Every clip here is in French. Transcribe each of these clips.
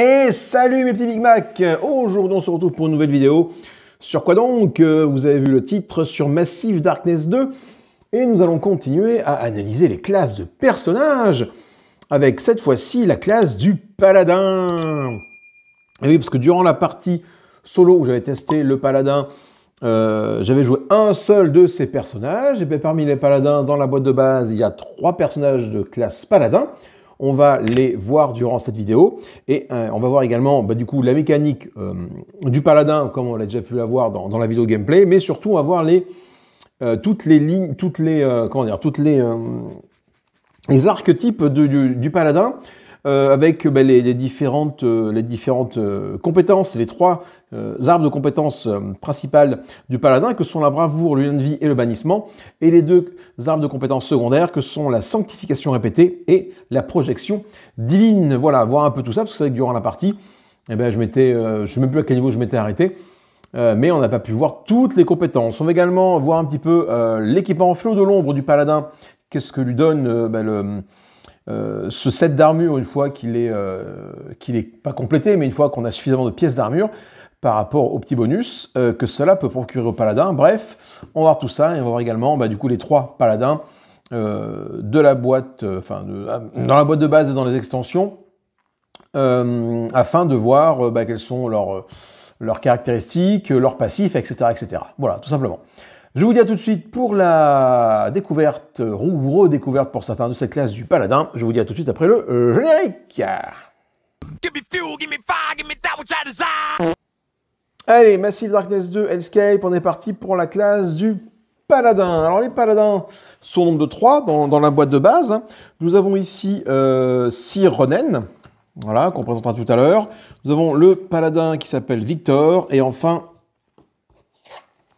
Et salut mes petits Big Mac Aujourd'hui on se retrouve pour une nouvelle vidéo. Sur quoi donc euh, Vous avez vu le titre sur Massive Darkness 2. Et nous allons continuer à analyser les classes de personnages avec cette fois-ci la classe du paladin. Et oui, parce que durant la partie solo où j'avais testé le paladin, euh, j'avais joué un seul de ces personnages. Et bien, parmi les paladins, dans la boîte de base, il y a trois personnages de classe paladin. On va les voir durant cette vidéo et euh, on va voir également bah, du coup la mécanique euh, du paladin comme on l'a déjà pu la voir dans, la vidéo gameplay, mais surtout on va voir les, euh, toutes les lignes, toutes les, comment dire, toutes les, les archétypes du, paladin euh, avec ben, les, les, différentes, euh, les euh, compétences, les trois arbres de compétences principales du paladin, que sont la bravoure, l'union de vie et le bannissement, et les deux arbres de compétences secondaires, que sont la sanctification répétée et la projection divine. Voilà, voir un peu tout ça, parce que c'est que durant la partie, eh ben, je je ne sais même plus à quel niveau je m'étais arrêté, mais on n'a pas pu voir toutes les compétences. On va également voir un petit peu l'équipement en flot de l'ombre du paladin. Qu'est-ce que lui donne ben, le, euh, ce set d'armure, une fois qu'il est, euh, qu'il pas complété, mais une fois qu'on a suffisamment de pièces d'armure par rapport au petit bonus euh, que cela peut procurer au paladin. Bref, on va voir tout ça et on va voir également bah, du coup les trois paladins de la boîte, enfin dans la boîte de base et dans les extensions, afin de voir bah, quelles sont leurs leurs caractéristiques, leurs passifs, etc., etc. Voilà, tout simplement. Je vous dis à tout de suite pour la découverte, ou redécouverte pour certains de cette classe du paladin. Je vous dis à tout de suite après le générique. Allez, Massive Darkness 2, Hellscape, on est parti pour la classe du paladin. Alors les paladins sont nombre de 3 dans, la boîte de base. Nous avons ici euh, Sir Ronen, voilà, qu'on présentera tout à l'heure. Nous avons le paladin qui s'appelle Victor, et enfin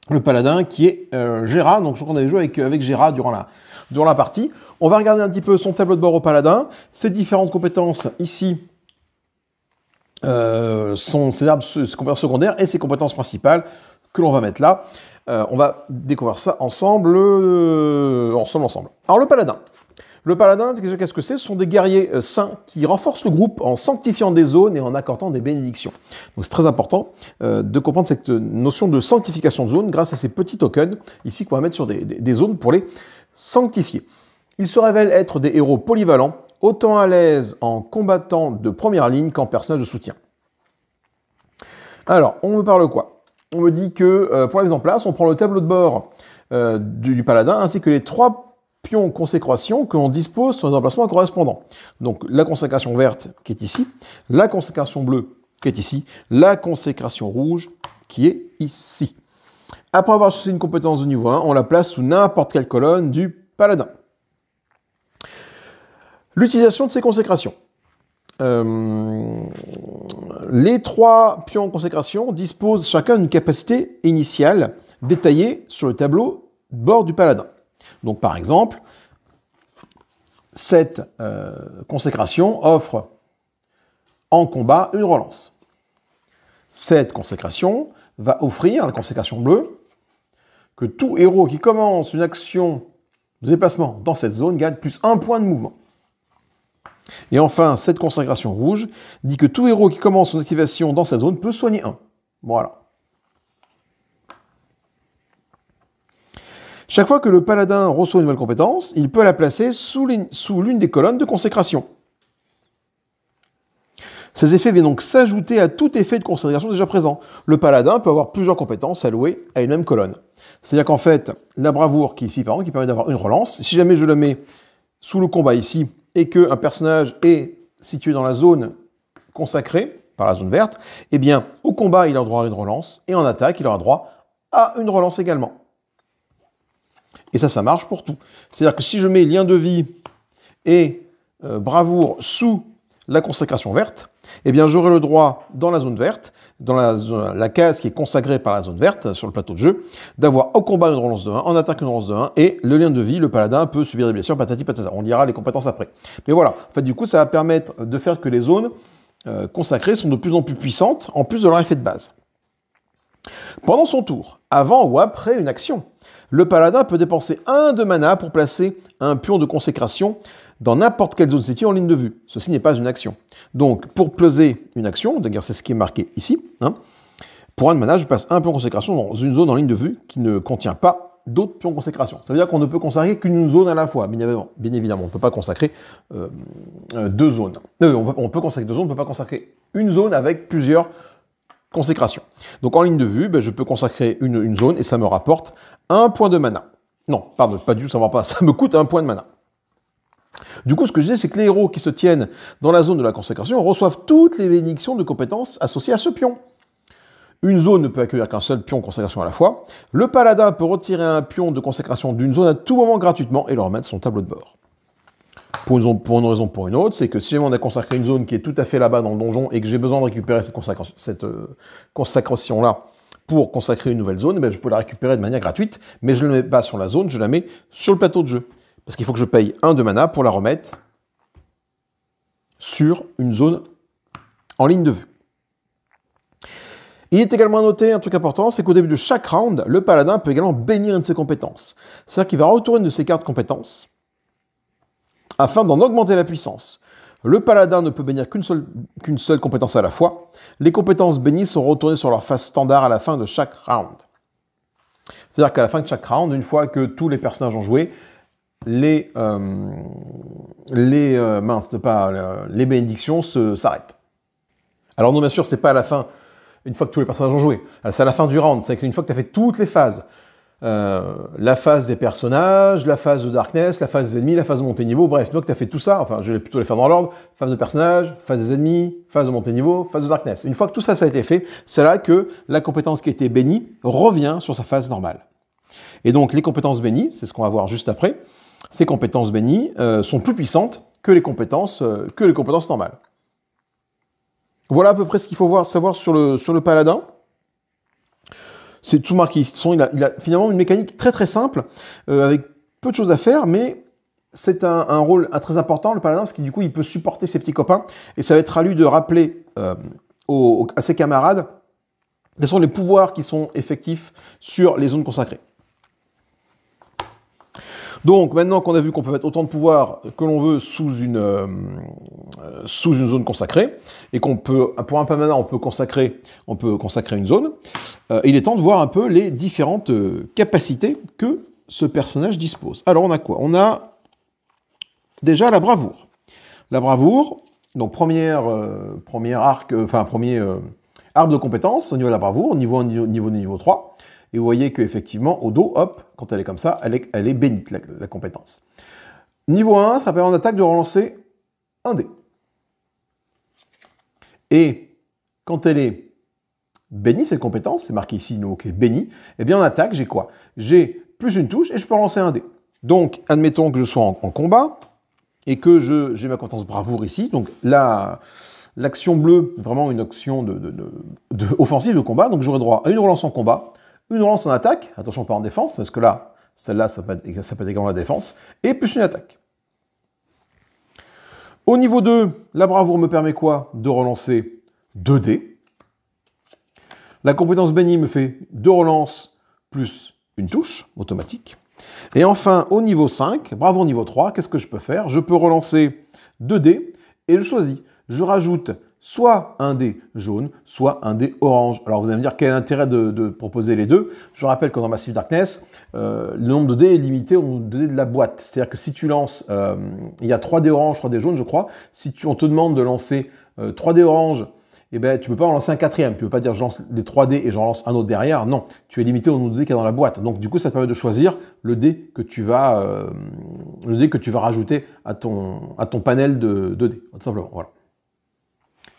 le paladin, qui est Géra, euh, Gérard. Donc je crois qu'on avait joué avec, euh, avec Gérard durant la, durant la partie. On va regarder un petit peu son tableau de bord au paladin, ses différentes compétences ici, euh, son, ses compétences secondaires et ses compétences principales que l'on va mettre là. on va découvrir ça ensemble, ensemble, ensemble. Alors le paladin, le paladin, qu'est-ce que c'est Ce sont des guerriers euh, saints qui renforcent le groupe en sanctifiant des zones et en accordant des bénédictions. Donc c'est très important euh, de comprendre cette notion de sanctification de zones, grâce à ces petits tokens ici qu'on va mettre sur des, zones pour les sanctifier. Ils se révèlent être des héros polyvalents, autant à l'aise en combattant de première ligne qu'en personnage de soutien. Alors, on me parle quoi On me dit que euh, pour la mise en place, on prend le tableau de bord du, paladin ainsi que les trois pions consécration que l'on dispose sur les emplacements correspondants. Donc la consécration verte qui est ici, la consécration bleue qui est ici, la consécration rouge qui est ici. Après avoir choisi une compétence de niveau 1, on la place sous n'importe quelle colonne du paladin. L'utilisation de ces consécrations. Euh, les trois pions en consécration disposent chacun d'une capacité initiale détaillée sur le tableau bord du paladin. Donc par exemple, cette euh, consécration offre en combat une relance. Cette consécration va offrir, la consécration bleue, que tout héros qui commence une action de déplacement dans cette zone gagne plus un point de mouvement. Et enfin, cette consécration rouge dit que tout héros qui commence son activation dans cette zone peut soigner un. Voilà. Chaque fois que le paladin reçoit une nouvelle compétence, il peut la placer sous l'une des colonnes de consécration. Ces effets viennent donc s'ajouter à tout effet de consécration déjà présent. Le paladin peut avoir plusieurs compétences allouées à une même colonne. C'est-à-dire qu'en fait, la bravoure qui ici, par exemple, qui permet d'avoir une relance, si jamais je la mets sous le combat ici, et qu'un personnage est situé dans la zone consacrée, par la zone verte, eh bien, au combat, il aura droit à une relance, et en attaque, il aura droit à une relance également. Et ça, ça marche pour tout. C'est-à-dire que si je mets lien de vie et euh, bravoure sous la consécration verte, eh bien j'aurai le droit dans la zone verte, dans la, case qui est consacrée par la zone verte sur le plateau de jeu, d'avoir au combat une relance de 1, en attaque une relance de 1, et le lien de vie, le paladin peut subir des blessures, patati patata. On lira les compétences après. Mais voilà, en fait, du coup, ça va permettre de faire que les zones euh, consacrées sont de plus en plus puissantes, en plus de leur effet de base. Pendant son tour, avant ou après une action, le paladin peut dépenser un de mana pour placer un pion de consécration dans n'importe quelle zone city en ligne de vue. Ceci n'est pas une action. Donc, pour peser une action, d'ailleurs c'est ce qui est marqué ici, hein, pour un de mana, je place un pion de consécration dans une zone en ligne de vue qui ne contient pas d'autres pions de consécration. Ça veut dire qu'on ne peut consacrer qu'une zone à la fois. Bien évidemment, on ne peut pas consacrer euh, euh, deux zones. Euh, on, peut, consacrer deux zones, on ne peut pas consacrer une zone avec plusieurs consécrations. Donc en ligne de vue, ben, je peux consacrer une zone et ça me rapporte un point de mana. Non, pardon, pas du tout, ça va pas. Ça me coûte un point de mana. Du coup, ce que je dis, c'est que les héros qui se tiennent dans la zone de la consécration reçoivent toutes les bénédictions de compétences associées à ce pion. Une zone ne peut accueillir qu'un seul pion de consécration à la fois. Le paladin peut retirer un pion de consécration d'une zone à tout moment gratuitement et le remettre son tableau de bord. Pour une, pour raison, pour une autre, c'est que si on a consacré une zone qui est tout à fait là-bas dans le donjon et que j'ai besoin de récupérer cette, euh, consécration-là, pour consacrer une nouvelle zone, eh ben, je peux la récupérer de manière gratuite, mais je ne la mets pas sur la zone, je la mets sur le plateau de jeu. Parce qu'il faut que je paye 1 de mana pour la remettre sur une zone en ligne de vue. Il est également à noter un truc important, c'est qu'au début de chaque round, le paladin peut également bénir une de ses compétences. C'est-à-dire qu'il va retourner une de ses cartes compétences afin d'en augmenter la puissance. Le paladin ne peut bénir qu'une seule, compétence à la fois. Les compétences bénies sont retournées sur leur phase standard à la fin de chaque round. C'est-à-dire qu'à la fin de chaque round, une fois que tous les personnages ont joué, les, euh, euh, pas, euh, les bénédictions se, s'arrêtent. Alors non, bien sûr, c'est pas à la fin, une fois que tous les personnages ont joué. C'est à la fin du round, c'est une fois que tu as fait toutes les phases, euh, la phase des personnages, la phase de darkness, la phase des ennemis, la phase de montée niveau, bref, une fois que tu as fait tout ça, enfin je vais plutôt les faire dans l'ordre, phase de personnage, phase des ennemis, phase de montée niveau, phase de darkness. Une fois que tout ça, a été fait, c'est là que la compétence qui a été bénie revient sur sa phase normale. Et donc les compétences bénies, c'est ce qu'on va voir juste après, ces compétences bénies euh, sont plus puissantes que les compétences, euh, que les compétences normales. Voilà à peu près ce qu'il faut voir, savoir sur le, sur le paladin c'est tout marqué. il, a, il, a, finalement une mécanique très très simple, euh, avec peu de choses à faire, mais c'est un, rôle très important, le paladin, parce qu'il du coup, il peut supporter ses petits copains, et ça va être à lui de rappeler euh, à ses camarades quels sont les pouvoirs qui sont effectifs sur les zones consacrées. Donc maintenant qu'on a vu qu'on peut mettre autant de pouvoir que l'on veut sous une, euh, euh, sous une zone consacrée, et qu'on peut, pour un permanent, on peut consacrer, on peut consacrer une zone, euh, il est temps de voir un peu les différentes capacités que ce personnage dispose. Alors on a quoi On a déjà la bravoure. La bravoure, donc première, arc, enfin premier arbre de compétences au niveau de la bravoure, niveau niveau, niveau, niveau 3. Et vous voyez qu'effectivement, au dos, hop, quand elle est comme ça, elle est, elle bénite, la, compétence. Niveau 1, ça permet en attaque de relancer un dé. Et quand elle est bénie, cette compétence, c'est marqué ici, nous, mot est bénie, eh bien en attaque, j'ai quoi J'ai plus une touche et je peux relancer un dé. Donc, admettons que je sois en, combat et que j'ai ma compétence bravoure ici. Donc, là, L'action bleue, vraiment une option de, de, offensive de combat, donc j'aurai droit à une relance en combat, une relance en attaque, attention pas en défense, parce que là, celle-là, ça, peut, être, également la défense, et plus une attaque. Au niveau 2, la bravoure me permet quoi De relancer 2 dés. La compétence béni me fait 2 relances plus une touche automatique. Et enfin, au niveau 5, bravoure niveau 3, qu'est-ce que je peux faire Je peux relancer 2 dés et je choisis. Je rajoute soit un dé jaune, soit un dé orange. Alors vous allez me dire quel intérêt de, proposer les deux. Je rappelle que dans Massive Darkness, euh, le nombre de dés est limité au nombre de dés de la boîte. C'est-à-dire que si tu lances, euh, il y a 3 dés orange, 3 dés jaunes, je crois. Si on te demande de lancer 3 euh, dés orange, eh ben, tu ne peux pas en lancer un quatrième. Tu ne peux pas dire je lance les 3 dés et j'en lance un autre derrière. Non, tu es limité au nombre de dés qu'il y a dans la boîte. Donc du coup, ça te permet de choisir le dé que tu vas, le dé que tu vas rajouter à ton, à ton panel de, de dés, tout simplement. Voilà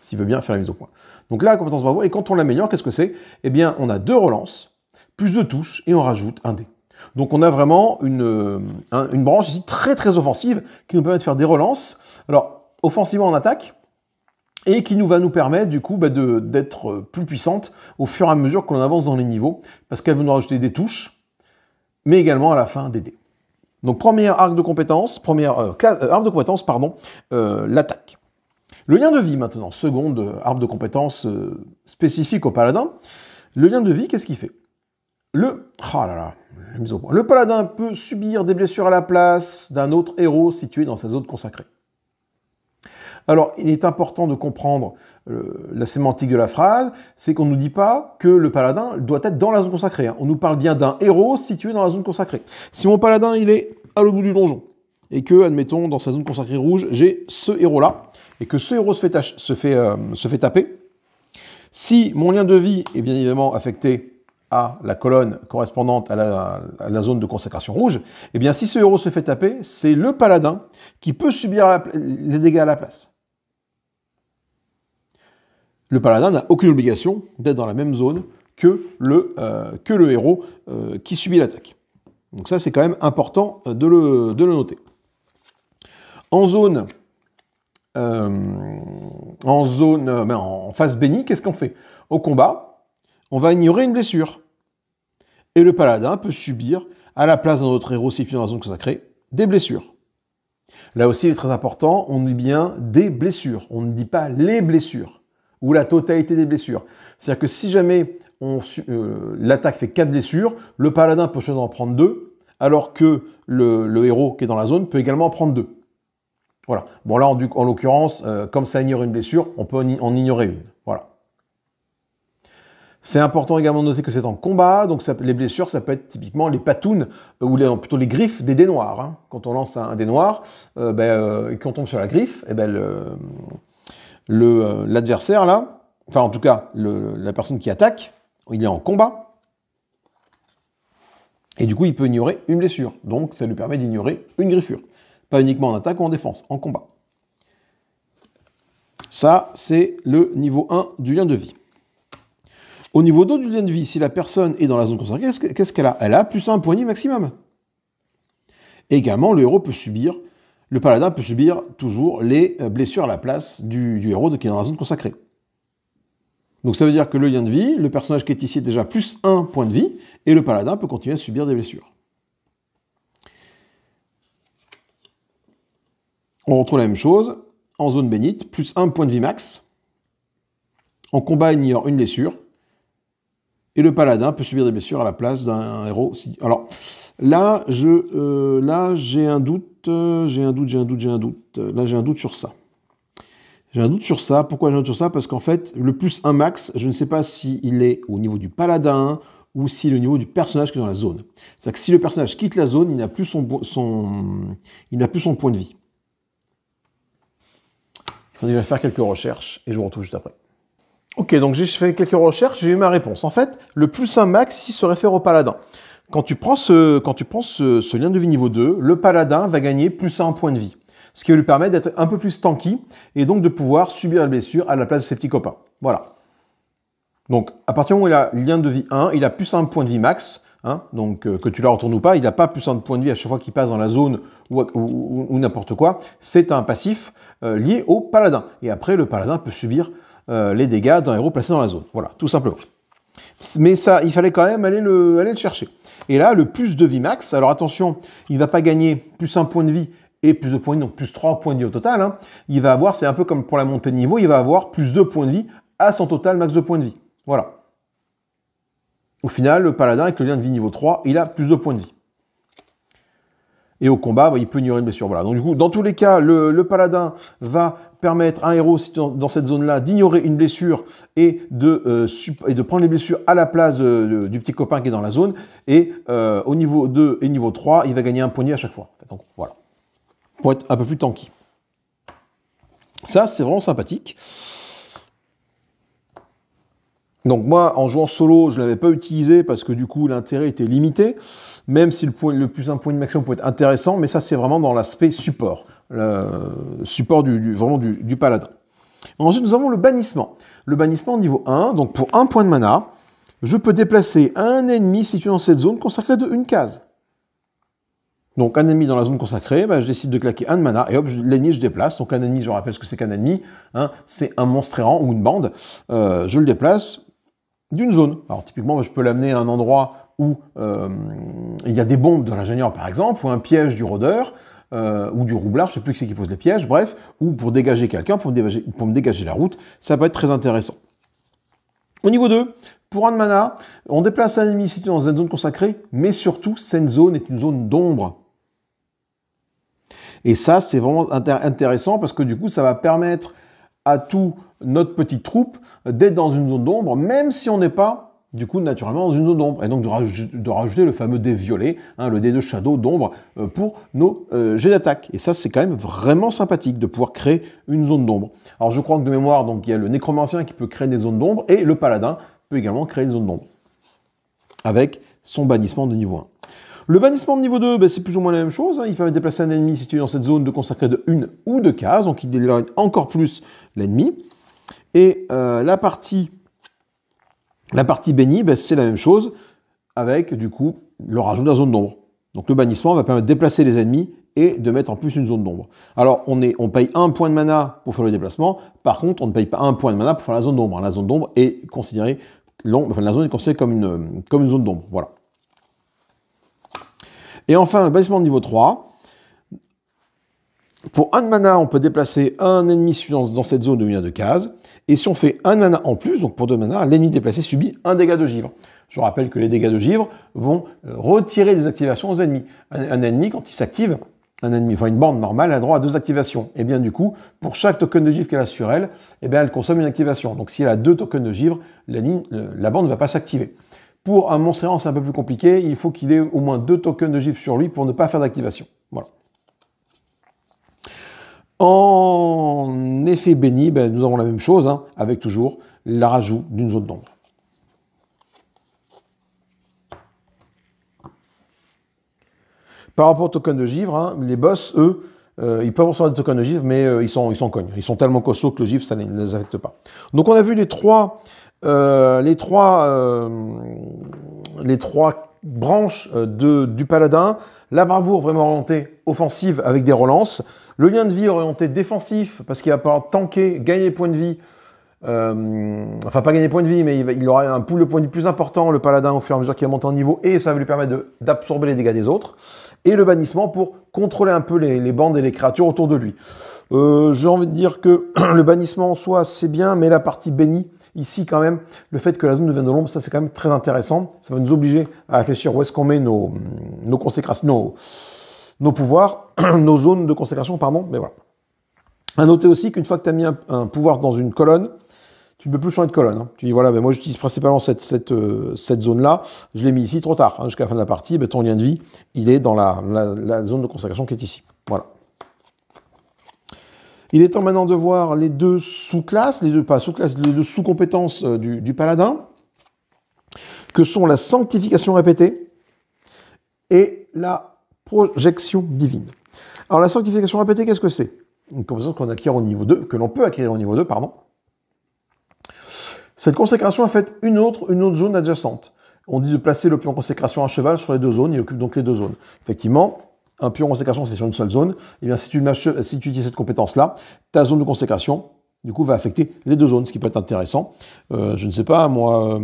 s'il veut bien faire la mise au point. Donc là, la compétence bravo, et quand on l'améliore, qu'est-ce que c'est Eh bien, on a deux relances, plus deux touches, et on rajoute un dé. Donc on a vraiment euh, une, branche ici très très offensive qui nous permet de faire des relances. Alors, offensivement en attaque, et qui nous va nous permettre du coup bah, d'être euh, plus puissante au fur et à mesure qu'on avance dans les niveaux, parce qu'elle va nous rajouter des touches, mais également à la fin des dés. Donc première arc de compétence, première euh, arme de compétence, pardon, l'attaque. Le lien de vie maintenant, seconde euh, arbre de compétences euh, spécifique au paladin. Le lien de vie, qu'est-ce qu'il fait le, ah le paladin peut subir des blessures à la place d'un autre héros situé dans sa zone consacrée. Alors, il est important de comprendre euh, la sémantique de la phrase, c'est qu'on ne nous dit pas que le paladin doit être dans la zone consacrée. Hein. On nous parle bien d'un héros situé dans la zone consacrée. Si mon paladin, il est à l'autre bout du donjon, et que, admettons, dans sa zone consacrée rouge, j'ai ce héros-là, et que ce héros se fait, se fait, euh, se fait taper, si mon lien de vie est bien évidemment affecté à la colonne correspondante à la, zone de consécration rouge, et eh bien si ce héros se fait taper, c'est le paladin qui peut subir les dégâts à la place. Le paladin n'a aucune obligation d'être dans la même zone que le, euh, que le héros euh, qui subit l'attaque. Donc ça, c'est quand même important de le, de le noter. En zone euh, en zone, euh, ben, en face bénie, qu'est-ce qu'on fait Au combat, on va ignorer une blessure. Et le paladin peut subir, à la place d'un autre héros situé dans la zone consacrée, des blessures. Là aussi, il est très important, on dit bien des blessures, on ne dit pas les blessures, ou la totalité des blessures. C'est-à-dire que si jamais euh, l'attaque fait 4 blessures, le paladin peut choisir d'en prendre 2, alors que le, le héros qui est dans la zone peut également en prendre 2. Voilà. Bon, là, en, l'occurrence, euh, comme ça ignore une blessure, on peut en ignorer une. Voilà. C'est important également de noter que c'est en combat, donc les blessures, ça peut être typiquement les patounes, euh, ou euh, plutôt les griffes des dés noirs. Hein. Quand on lance un, dés noir, ben, et qu'on tombe sur la griffe, et eh ben l'adversaire, le, là, enfin en tout cas, la personne qui attaque, il est en combat, et du coup, il peut ignorer une blessure. Donc, ça lui permet d'ignorer une griffure. Pas uniquement en attaque ou en défense, en combat. Ça, c'est le niveau 1 du lien de vie. Au niveau 2 du lien de vie, si la personne est dans la zone consacrée, qu'est-ce qu'elle a Elle a plus un poignet maximum. également, le héros peut subir, le paladin peut subir toujours les euh, blessures à la place du, du héros qui est dans la zone consacrée. Donc ça veut dire que le lien de vie, le personnage qui est ici est déjà plus un point de vie, et le paladin peut continuer à subir des blessures. On retrouve la même chose en zone bénite, plus un point de vie max. En combat, il ignore une blessure. Et le paladin peut subir des blessures à la place d'un héros. Alors là, je, euh, là, j'ai un doute, euh, j'ai un doute, j'ai un doute, j'ai un doute. Là, j'ai un doute sur ça. J'ai un doute sur ça. Pourquoi j'ai un doute sur ça Parce qu'en fait, le plus un max, je ne sais pas s'il il est au niveau du paladin ou si le niveau du personnage qui est dans la zone. C'est-à-dire que si le personnage quitte la zone, il n'a plus son, son, il n'a plus son point de vie. Je vais faire quelques recherches et je vous retrouve juste après. Ok, donc j'ai fait quelques recherches, j'ai eu ma réponse. En fait, le plus 1 max il se réfère au paladin. Quand tu prends ce, quand tu prends ce, lien de vie niveau 2, le paladin va gagner plus 1 point de vie. Ce qui va lui permettre d'être un peu plus tanky et donc de pouvoir subir la blessure à la place de ses petits copains. Voilà. Donc, à partir du moment où il a lien de vie 1, il a plus 1 point de vie max. Hein, donc euh, que tu la retournes ou pas, il n'a pas plus un point de vie à chaque fois qu'il passe dans la zone ou, n'importe quoi. C'est un passif euh, lié au paladin. Et après, le paladin peut subir euh, les dégâts d'un héros placé dans la zone. Voilà, tout simplement. Mais ça, il fallait quand même aller le, chercher. Et là, le plus de vie max, alors attention, il ne va pas gagner plus un point de vie et plus de points de vie, donc plus 3 points de vie au total. Hein. Il va avoir, c'est un peu comme pour la montée de niveau, il va avoir plus 2 points de vie à son total max de points de vie. Voilà. Au final, le paladin, avec le lien de vie niveau 3, il a plus de points de vie. Et au combat, bah, il peut ignorer une blessure. Voilà. Donc, du coup, dans tous les cas, le, paladin va permettre à un héros dans, cette zone-là d'ignorer une blessure et de, euh, prendre les blessures à la place euh, du petit copain qui est dans la zone. Et euh, au niveau 2 et niveau 3, il va gagner un poignet à chaque fois. Donc, voilà. Pour être un peu plus tanky. Ça, c'est vraiment sympathique. Donc moi, en jouant solo, je ne l'avais pas utilisé parce que du coup, l'intérêt était limité, même si le, point, le plus un point de maximum pouvait être intéressant, mais ça, c'est vraiment dans l'aspect support, support du, vraiment du, paladin. Ensuite, nous avons le bannissement. Le bannissement niveau 1, donc pour un point de mana, je peux déplacer un ennemi situé dans cette zone consacrée de une case. Donc un ennemi dans la zone consacrée, bah, je décide de claquer un de mana et hop, l'ennemi je déplace. Donc un ennemi, je rappelle ce que c'est qu'un ennemi, hein, c'est un monstre errant ou une bande. Euh, je le déplace, d'une zone. Alors typiquement, je peux l'amener à un endroit où euh, il y a des bombes de l'ingénieur par exemple, ou un piège du rôdeur, euh, ou du roublard, je ne sais plus qui c'est qui pose les pièges, bref, ou pour dégager quelqu'un, pour, pour, me dégager la route, ça peut être très intéressant. Au niveau 2, pour un mana, on déplace un ennemi situé dans une zone consacrée, mais surtout, cette zone est une zone d'ombre. Et ça, c'est vraiment intéressant parce que du coup, ça va permettre à tout notre petite troupe euh, d'être dans une zone d'ombre, même si on n'est pas du coup, naturellement, dans une zone d'ombre. Et donc, de, rajouter le fameux dé violet, hein, le dé de shadow d'ombre, euh, pour nos euh, jets d'attaque. Et ça, c'est quand même vraiment sympathique de pouvoir créer une zone d'ombre. Alors, je crois que de mémoire, donc, il y a le nécromancien qui peut créer des zones d'ombre, et le paladin peut également créer des zones d'ombre. Avec son bannissement de niveau 1. Le bannissement de niveau 2, ben, c'est plus ou moins la même chose. Hein. Il permet de déplacer un ennemi situé dans cette zone de consacrer de une ou deux cases, donc il dérange encore plus l'ennemi. Et euh, la, partie, la partie bénie, ben, c'est la même chose avec du coup le rajout de la zone d'ombre. Donc le bannissement va permettre de déplacer les ennemis et de mettre en plus une zone d'ombre. Alors on, on paye un point de mana pour faire le déplacement, par contre on ne paye pas un point de mana pour faire la zone d'ombre. La zone d'ombre est considérée, la zone est considérée comme une, zone d'ombre. Et enfin le bannissement de niveau 3, pour un mana, on peut déplacer un ennemi dans cette zone de 1 de case, Et si on fait un mana en plus, donc pour deux mana, l'ennemi déplacé subit un dégât de givre. Je rappelle que les dégâts de givre vont euh, retirer des activations aux ennemis. Un, ennemi, quand il s'active, un ennemi, enfin une bande normale, a droit à deux activations. Et bien du coup, pour chaque token de givre qu'elle a sur elle, eh elle consomme une activation. Donc si elle a deux tokens de givre, la bande ne va pas s'activer. Pour un monstre c'est un peu plus compliqué. Il faut qu'il ait au moins deux tokens de givre sur lui pour ne pas faire d'activation. Voilà. En effet béni, ben, nous avons la même chose, hein, avec toujours la rajout d'une zone d'ombre. Par rapport aux tokens de givre, hein, les boss, eux, euh, ils peuvent recevoir des tokens de givre, mais euh, ils ils sont cognes. Ils sont tellement costauds que le givre, ça ne les affecte pas. Donc on a vu les trois, euh, branches du paladin. La bravoure vraiment orientée offensive avec des relances. Le lien de vie orienté défensif, parce qu'il va pouvoir tanker, gagner des points de vie. Euh, enfin, pas gagner points de vie, mais il, aura un pool de points de plus important, le paladin, au fur et à mesure qu'il monte en niveau, et ça va lui permettre d'absorber les dégâts des autres. Et le bannissement pour contrôler un peu les, bandes et les créatures autour de lui. Euh, j'ai envie de dire que le bannissement en soi, c'est bien, mais la partie bénie, ici quand même, le fait que la zone devienne de l'ombre, ça c'est quand même très intéressant. Ça va nous obliger à réfléchir où est-ce qu'on met nos, nos consécrations, nos, nos pouvoirs, nos zones de consécration, pardon, mais voilà. À noter aussi qu'une fois que tu as mis un, pouvoir dans une colonne, tu ne peux plus changer de colonne. Hein. Tu dis, voilà, mais ben moi j'utilise principalement cette, cette, euh, cette zone-là, je l'ai mis ici trop tard, hein, jusqu'à la fin de la partie, ben, ton lien de vie, il est dans la, zone de consécration qui est ici. Voilà. Il est temps maintenant de voir les deux sous-classes, les deux pas sous-classes, les deux sous-compétences euh, du, du, paladin, que sont la sanctification répétée et la projection divine. Alors la sanctification répétée, qu'est-ce que c'est Une compétence qu'on acquiert au niveau 2, que l'on peut acquérir au niveau 2, pardon. Cette consécration a fait une autre, une autre zone adjacente. On dit de placer le pion consécration à cheval sur les deux zones, il occupe donc les deux zones. Effectivement, un pion consécration, c'est sur une seule zone. Et eh bien, si tu, si tu utilises cette compétence-là, ta zone de consécration, du coup, va affecter les deux zones, ce qui peut être intéressant. Euh, je ne sais pas, moi, euh,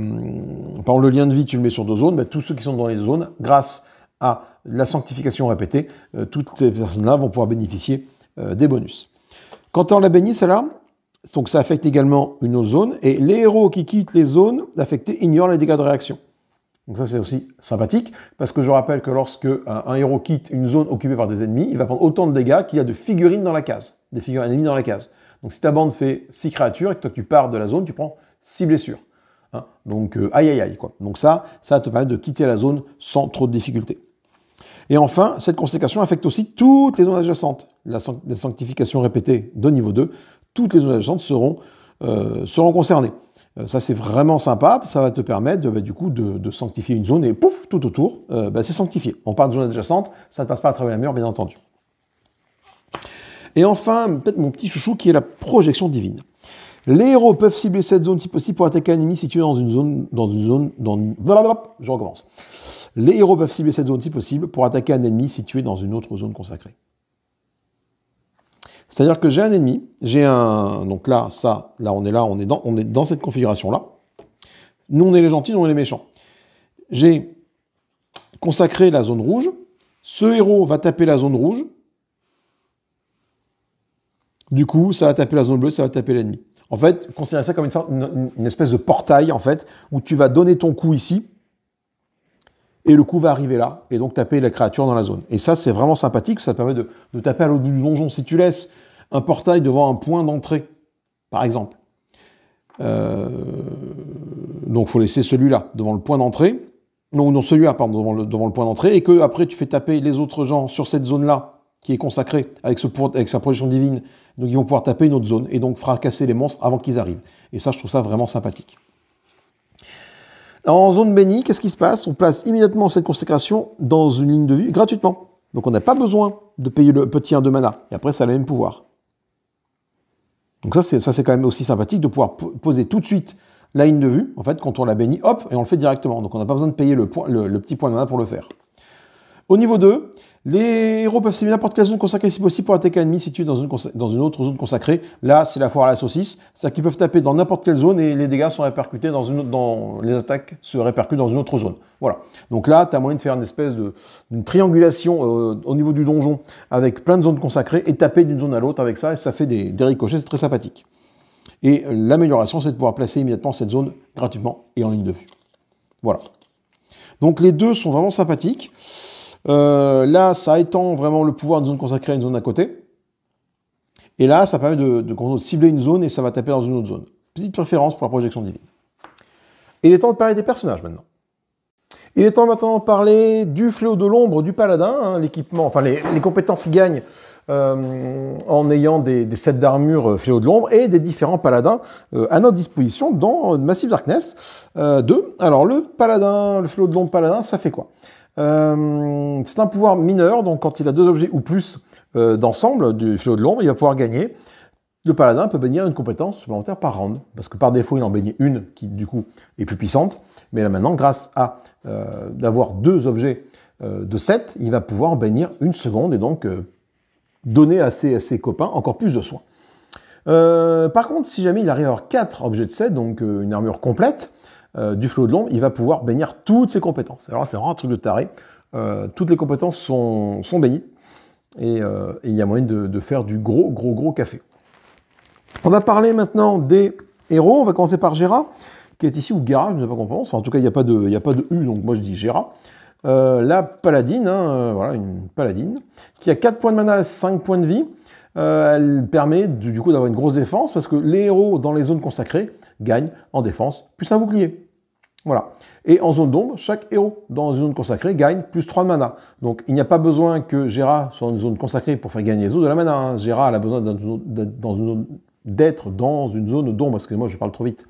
par exemple, le lien de vie, tu le mets sur deux zones, mais tous ceux qui sont dans les zones, grâce à à la sanctification répétée, euh, toutes ces personnes-là vont pouvoir bénéficier euh, des bonus. Quand on la bénit, celle-là, donc ça affecte également une zone, et les héros qui quittent les zones affectées ignorent les dégâts de réaction. Donc ça c'est aussi sympathique, parce que je rappelle que lorsque un, héros quitte une zone occupée par des ennemis, il va prendre autant de dégâts qu'il y a de figurines dans la case, des figurines ennemies dans la case. Donc si ta bande fait 6 créatures et que toi tu pars de la zone, tu prends 6 blessures. Hein. Donc euh, aïe aïe aïe quoi. Donc ça, ça te permet de quitter la zone sans trop de difficultés. Et enfin, cette consécration affecte aussi toutes les zones adjacentes. La, sanctification répétée de niveau 2, toutes les zones adjacentes seront, euh, seront concernées. Euh, ça, c'est vraiment sympa, ça va te permettre de, bah, du coup de, sanctifier une zone et pouf, tout autour, euh, bah, c'est sanctifié. On parle de zone adjacente, ça ne passe pas à travers la mur, bien entendu. Et enfin, peut-être mon petit chouchou qui est la projection divine. Les héros peuvent cibler cette zone si possible pour attaquer un ennemi situé dans une zone, dans une zone, dans une... je recommence les héros peuvent cibler cette zone si possible pour attaquer un ennemi situé dans une autre zone consacrée. C'est-à-dire que j'ai un ennemi, j'ai un... Donc là, ça, là on est là, on est dans, on est dans cette configuration-là. Nous on est les gentils, nous on est les méchants. J'ai consacré la zone rouge, ce héros va taper la zone rouge, du coup ça va taper la zone bleue, ça va taper l'ennemi. En fait, considère ça comme une, espèce de portail, en fait, où tu vas donner ton coup ici, et le coup va arriver là, et donc taper la créature dans la zone. Et ça, c'est vraiment sympathique, ça permet de, taper à bout du donjon. Si tu laisses un portail devant un point d'entrée, par exemple, Donc, euh, donc faut laisser celui-là devant le point d'entrée, non, non celui-là, pardon, devant le, point d'entrée, et que après tu fais taper les autres gens sur cette zone-là, qui est consacrée avec, avec sa projection divine, donc ils vont pouvoir taper une autre zone, et donc fracasser les monstres avant qu'ils arrivent. Et ça, je trouve ça vraiment sympathique. En zone bénie, qu'est-ce qui se passe On place immédiatement cette consécration dans une ligne de vue, gratuitement. Donc on n'a pas besoin de payer le petit 1 de mana. Et après, ça a le même pouvoir. Donc ça, c'est quand même aussi sympathique de pouvoir poser tout de suite la ligne de vue. En fait, quand on la bénit, hop, et on le fait directement. Donc on n'a pas besoin de payer le, le, petit point de mana pour le faire. Au niveau 2, les héros peuvent s'aimer n'importe quelle zone consacrée si possible pour attaquer un ennemi situé dans une, autre zone consacrée. Là, c'est la foire à la saucisse. C'est-à-dire qu'ils peuvent taper dans n'importe quelle zone et les dégâts sont répercutés dans une dans, les attaques se répercutent dans une autre zone. Voilà. Donc là, tu as moyen de faire une espèce de, triangulation euh, au niveau du donjon avec plein de zones consacrées et taper d'une zone à l'autre avec ça et ça fait des, des ricochets, c'est très sympathique. Et l'amélioration, c'est de pouvoir placer immédiatement cette zone gratuitement et en ligne de vue. Voilà. Donc les deux sont vraiment sympathiques. Euh, là, ça étend vraiment le pouvoir d'une zone consacrée à une zone à côté. Et là, ça permet de, cibler une zone et ça va taper dans une autre zone. Petite préférence pour la projection divine. Il est temps de parler des personnages maintenant. Il est temps maintenant de parler du fléau de l'ombre, du paladin, hein, l'équipement, enfin les, compétences qu'il gagne euh, en ayant des, sets d'armure euh, fléau de l'ombre et des différents paladins à notre disposition dans Massive Darkness 2. Alors le paladin, le fléau de l'ombre paladin, ça fait quoi euh, c'est un pouvoir mineur, donc quand il a deux objets ou plus euh, d'ensemble du flot de l'ombre, il va pouvoir gagner. Le paladin peut bénir une compétence supplémentaire par round, parce que par défaut, il en bénit une qui, du coup, est plus puissante. Mais là maintenant, grâce à euh, d'avoir deux objets euh, de 7, il va pouvoir en bénir une seconde et donc donner à ses, à ses, copains encore plus de soins. par contre, si jamais il arrive à avoir 4 objets de 7, donc une armure complète, euh, du flot de l'ombre, il va pouvoir bénir toutes ses compétences. Alors c'est vraiment un truc de taré. Euh, toutes les compétences sont, sont bénies et, euh, il y a moyen de, faire du gros, gros, gros café. On va parler maintenant des héros. On va commencer par Gérard, qui est ici, ou Garage, je ne sais pas comment enfin, en tout cas, il n'y a, pas de, a pas de U, donc moi je dis Gérard. la paladine, hein, voilà, une paladine, qui a 4 points de mana, 5 points de vie. Euh, elle permet du coup d'avoir une grosse défense parce que les héros dans les zones consacrées gagnent en défense plus un bouclier. Voilà. Et en zone d'ombre, chaque héros dans une zone consacrée gagne plus 3 de mana. Donc il n'y a pas besoin que Gera soit dans une zone consacrée pour faire gagner les autres de la mana. Hein. Gérard a besoin d'être dans une zone d'ombre. Excusez-moi, je parle trop vite.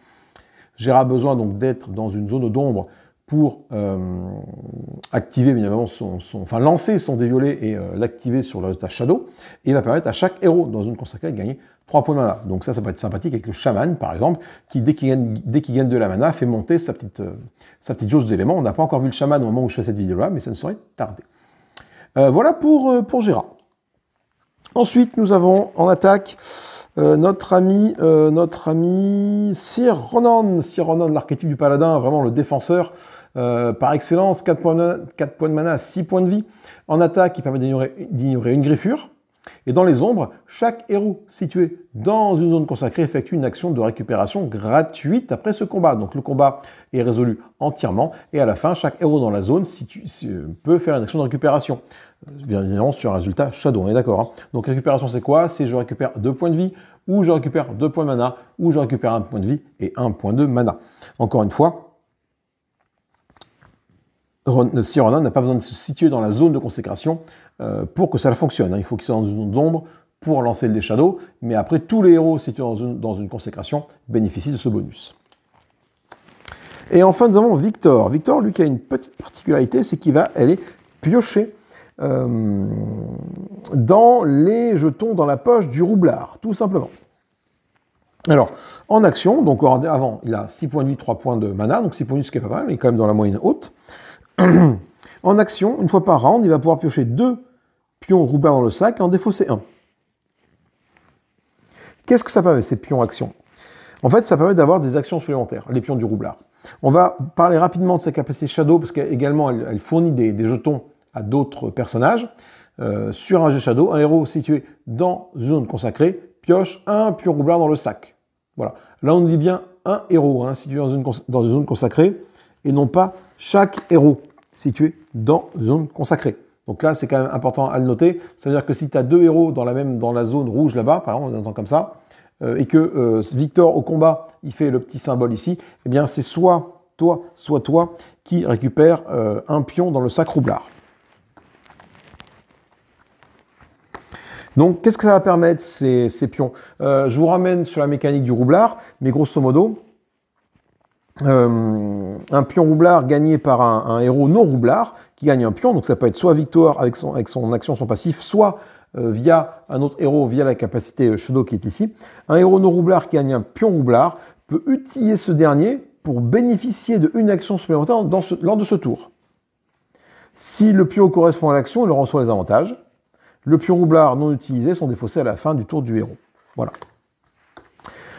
Gera a besoin donc d'être dans une zone d'ombre pour euh, activer, son, son, enfin lancer son déviolet et euh, l'activer sur le résultat Shadow, et va permettre à chaque héros dans une consacrée de gagner 3 points de mana. Donc ça, ça peut être sympathique avec le chaman, par exemple, qui dès qu'il gagne, gagne, de la mana, fait monter sa petite, euh, sa petite jauge d'éléments. On n'a pas encore vu le chaman au moment où je fais cette vidéo-là, mais ça ne saurait tarder. voilà pour, pour Gérard. Ensuite, nous avons en attaque notre ami, notre ami Sir Ronan, Sir Ronan, l'archétype du paladin, vraiment le défenseur euh, par excellence, 4 points, de, mana, 6 points de vie. En attaque, qui permet d'ignorer une griffure. Et dans les ombres, chaque héros situé dans une zone consacrée effectue une action de récupération gratuite après ce combat. Donc le combat est résolu entièrement et à la fin, chaque héros dans la zone euh, peut faire une action de récupération. Euh, bien évidemment, sur un résultat Shadow, on est d'accord. Hein. Donc récupération, c'est quoi C'est je récupère 2 points de vie, ou je récupère 2 points de mana, ou je récupère un point de vie et 1 point de mana. Encore une fois, euh, Ronan n'a pas besoin de se situer dans la zone de consécration euh, pour que ça fonctionne. Hein. Il faut qu'il soit dans une zone d'ombre pour lancer le shadows, mais après tous les héros situés dans une, consécration bénéficient de ce bonus. Et enfin, nous avons Victor. Victor, lui, qui a une petite particularité, c'est qu'il va aller piocher euh, dans les jetons dans la poche du roublard, tout simplement. Alors, en action, donc avant, il a 6 points de vie, 3 points de mana, donc 6 points de ce qui est pas mal, mais quand même dans la moyenne haute. en action, une fois par round, il va pouvoir piocher deux pions roublards dans le sac et en défausser un. Qu'est-ce que ça permet, ces pions actions En fait, ça permet d'avoir des actions supplémentaires, les pions du roublard. On va parler rapidement de sa capacité Shadow, parce qu'également, elle, fournit des, jetons à d'autres personnages. Euh, sur un jeu Shadow, un héros situé dans une zone consacrée pioche un pion roublard dans le sac. Voilà. Là, on dit bien un héros hein, situé dans une zone consacrée, et non pas chaque héros situé dans zone consacrée. Donc là, c'est quand même important à le noter. C'est-à-dire que si tu as deux héros dans la même dans la zone rouge là-bas, par exemple, on entend comme ça, euh, et que euh, Victor au combat, il fait le petit symbole ici, eh bien c'est soit toi, soit toi qui récupère euh, un pion dans le sac roublard. Donc qu'est-ce que ça va permettre ces, ces pions Je vous ramène sur la mécanique du roublard, mais grosso modo, euh, un pion roublard gagné par un, héros non roublard qui gagne un pion. Donc ça peut être soit victoire avec son, action, son passif, soit euh, via un autre héros, via la capacité euh, Shadow qui est ici. Un héros non roublard qui gagne un pion roublard peut utiliser ce dernier pour bénéficier d'une action supplémentaire lors de ce tour. Si le pion correspond à l'action, il reçoit les avantages. Le pion roublard non utilisé sont défaussés à la fin du tour du héros. Voilà.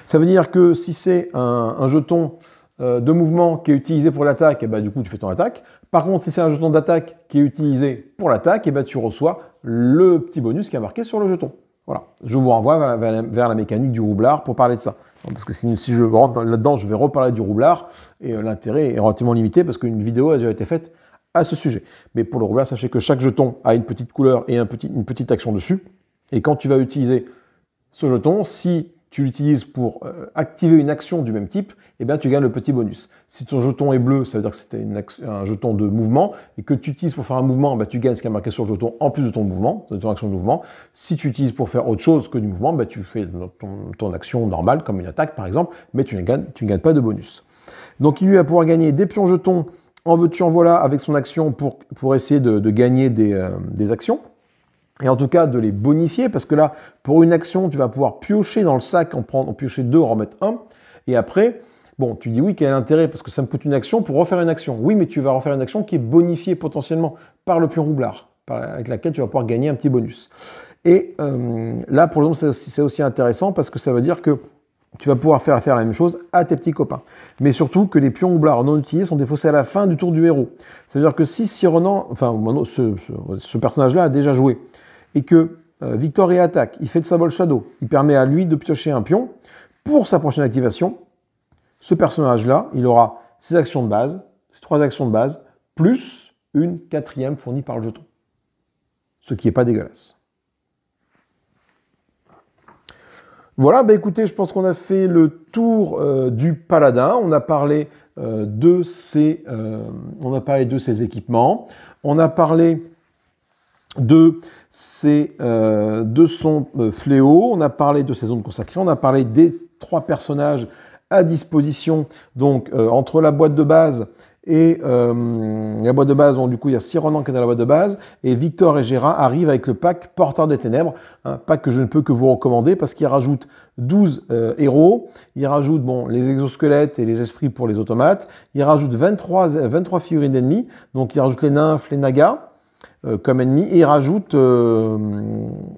Ça veut dire que si c'est un jeton euh, de mouvement qui est utilisé pour l'attaque, et eh bah, ben, du coup, tu fais ton attaque. Par contre, si c'est un jeton d'attaque qui est utilisé pour l'attaque, et eh bah, ben, tu reçois le petit bonus qui est marqué sur le jeton. Voilà. Je vous renvoie vers la, mécanique du roublard pour parler de ça. Parce que si, je rentre là-dedans, je vais reparler du roublard, et euh, l'intérêt est relativement limité parce qu'une vidéo a déjà été faite à ce sujet. Mais pour le roublard, sachez que chaque jeton a une petite couleur et une petite action dessus. Et quand tu vas utiliser ce jeton, si tu l'utilises pour euh, activer une action du même type, eh bien, tu gagnes le petit bonus. Si ton jeton est bleu, ça veut dire que c'était un jeton de mouvement, et que tu utilises pour faire un mouvement, bah, tu gagnes ce qui est marqué sur le jeton en plus de ton mouvement, de ton action de mouvement. Si tu utilises pour faire autre chose que du mouvement, bah, tu fais ton, action normale, comme une attaque par exemple, mais tu ne gagnes, pas de bonus. Donc, il lui va pouvoir gagner des pions jetons en veux-tu en voilà avec son action pour, essayer de, gagner des euh, actions et en tout cas de les bonifier, parce que là, pour une action, tu vas pouvoir piocher dans le sac, en, piocher deux, en remettre un, et après, bon, tu dis oui, quel est l'intérêt, parce que ça me coûte une action pour refaire une action. Oui, mais tu vas refaire une action qui est bonifiée potentiellement par le pion roublard, avec laquelle tu vas pouvoir gagner un petit bonus. Et euh, là, pour le moment, c'est aussi, intéressant, parce que ça veut dire que tu vas pouvoir faire, faire la même chose à tes petits copains. Mais surtout que les pions roublards non utilisés sont défaussés à la fin du tour du héros. C'est-à-dire que si Ronan enfin, ce personnage-là a déjà joué, et que euh, Victor Victor attaque, il fait le symbole Shadow, il permet à lui de piocher un pion. Pour sa prochaine activation, ce personnage-là, il aura ses actions de base, ses trois actions de base, plus une quatrième fournie par le jeton. Ce qui n'est pas dégueulasse. Voilà, bah écoutez, je pense qu'on a fait le tour euh, du paladin. On a parlé euh, de ses, on a parlé de ses équipements. On a parlé de c'est euh, de son euh, fléau, on a parlé de ses zones consacrées, on a parlé des trois personnages à disposition, donc euh, entre la boîte de base et la boîte de base, donc du coup il y a Cyronan qui est dans la boîte de base, et Victor et Gérard arrivent avec le pack Porteur des Ténèbres, un pack que je ne peux que vous recommander parce qu'il rajoute 12 héros, il rajoute bon, les exosquelettes et les esprits pour les automates, il rajoute 23, 23 figurines d'ennemis, donc il rajoute les nymphes, les nagas, euh, comme ennemi. il rajoute, euh,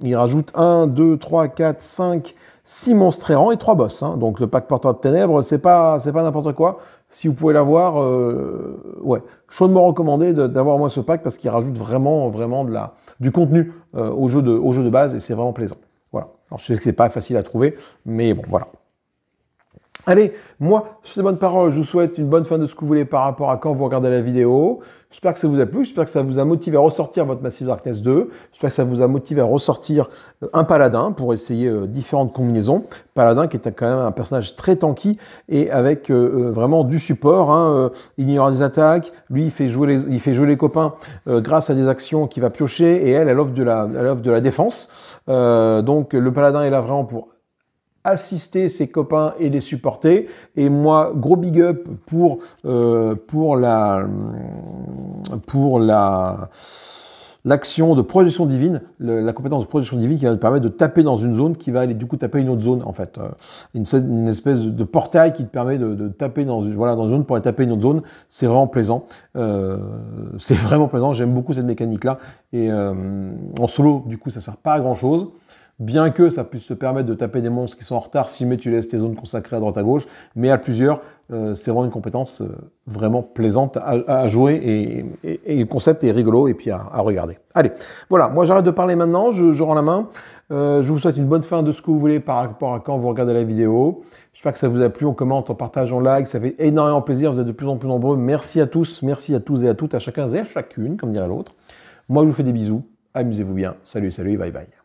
il rajoute 1, 2, 3, 4, 5, 6 monstres errants et 3 boss. Hein. Donc le pack porteur de ténèbres, c'est pas, c'est pas n'importe quoi. Si vous pouvez l'avoir, euh, ouais, chaudement recommandé d'avoir moi ce pack parce qu'il rajoute vraiment, vraiment de la, du contenu au, jeu de, au jeu de base et c'est vraiment plaisant. Voilà. Alors je sais que c'est pas facile à trouver, mais bon, voilà. Allez, moi, sur ces bonnes paroles, je vous souhaite une bonne fin de ce que vous voulez par rapport à quand vous regardez la vidéo. J'espère que ça vous a plu, j'espère que ça vous a motivé à ressortir votre Massive Darkness 2, j'espère que ça vous a motivé à ressortir euh, un paladin pour essayer euh, différentes combinaisons. Paladin qui est quand même un personnage très tanky et avec euh, vraiment du support. Hein. Il ignore des attaques, lui il fait jouer les, copains grâce à des actions qu'il va piocher et elle, elle offre de la, défense. donc le paladin est là vraiment pour assister ses copains et les supporter. Et moi, gros big up pour, euh, pour la... Pour la l'action de projection divine, la compétence de projection divine qui va te permettre de taper dans une zone qui va aller du coup taper une autre zone en fait, euh, une, espèce de, portail qui te permet de, taper dans une voilà dans une zone pour aller taper une autre zone, c'est vraiment plaisant, euh, c'est vraiment plaisant, j'aime beaucoup cette mécanique là et en solo du coup ça sert pas à grand chose bien que ça puisse se permettre de taper des monstres qui sont en retard si mais tu laisses tes zones consacrées à droite à gauche, mais à plusieurs, euh, c'est vraiment une compétence euh, vraiment plaisante à, jouer et, et, le concept est rigolo et puis à, regarder. Allez, voilà, moi j'arrête de parler maintenant, je, rends la main. Euh, je vous souhaite une bonne fin de ce que vous voulez par rapport à quand vous regardez la vidéo. J'espère que ça vous a plu, on commente, on partage, on like, ça fait énormément plaisir, vous êtes de plus en plus nombreux. Merci à tous, merci à tous et à toutes, à chacun et à chacune, comme dirait l'autre. Moi je vous fais des bisous, amusez-vous bien, salut, salut, bye bye.